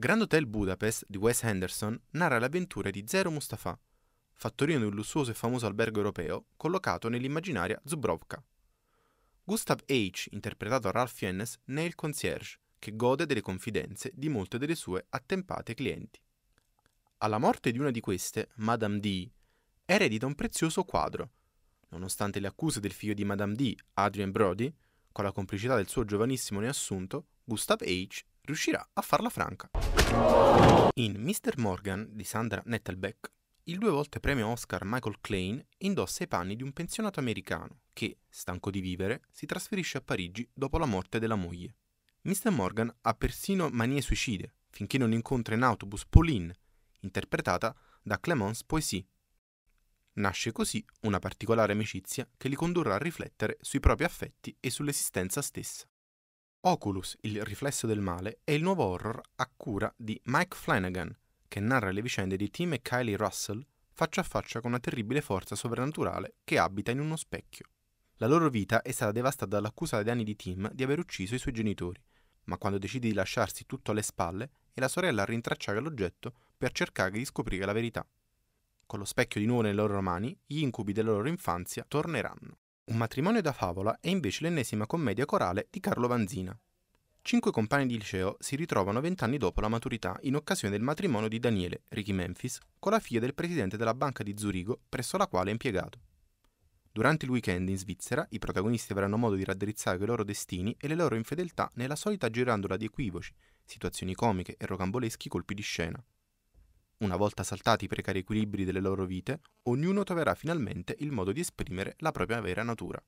Grand Hotel Budapest di Wes Henderson narra le avventure di Zero Mustafa, fattorino di un lussuoso e famoso albergo europeo collocato nell'immaginaria Zubrovka. Gustav H., interpretato da Ralph Fiennes, ne è il concierge, che gode delle confidenze di molte delle sue attempate clienti. Alla morte di una di queste, Madame D., eredita un prezioso quadro. Nonostante le accuse del figlio di Madame D., Adrian Brody, con la complicità del suo giovanissimo neassunto, Gustav H riuscirà a farla franca. In Mr. Morgan di Sandra Nettelbeck, il due volte premio Oscar Michael Klein indossa i panni di un pensionato americano che, stanco di vivere, si trasferisce a Parigi dopo la morte della moglie. Mr. Morgan ha persino manie suicide, finché non incontra in autobus Pauline, interpretata da Clémence Poissy. Nasce così una particolare amicizia che li condurrà a riflettere sui propri affetti e sull'esistenza stessa. Oculus, il riflesso del male, è il nuovo horror a cura di Mike Flanagan, che narra le vicende di Tim e Kylie Russell faccia a faccia con una terribile forza sovrannaturale che abita in uno specchio. La loro vita è stata devastata dall'accusa ai danni di Tim di aver ucciso i suoi genitori, ma quando decide di lasciarsi tutto alle spalle è la sorella a rintracciare l'oggetto per cercare di scoprire la verità. Con lo specchio di nuovo nelle loro mani, gli incubi della loro infanzia torneranno. Un matrimonio da favola è invece l'ennesima commedia corale di Carlo Vanzina. Cinque compagni di liceo si ritrovano vent'anni dopo la maturità in occasione del matrimonio di Daniele, Ricky Memphis, con la figlia del presidente della banca di Zurigo, presso la quale è impiegato. Durante il weekend in Svizzera, i protagonisti avranno modo di raddrizzare i loro destini e le loro infedeltà nella solita girandola di equivoci, situazioni comiche e rocamboleschi colpi di scena. Una volta saltati i precari equilibri delle loro vite, ognuno troverà finalmente il modo di esprimere la propria vera natura.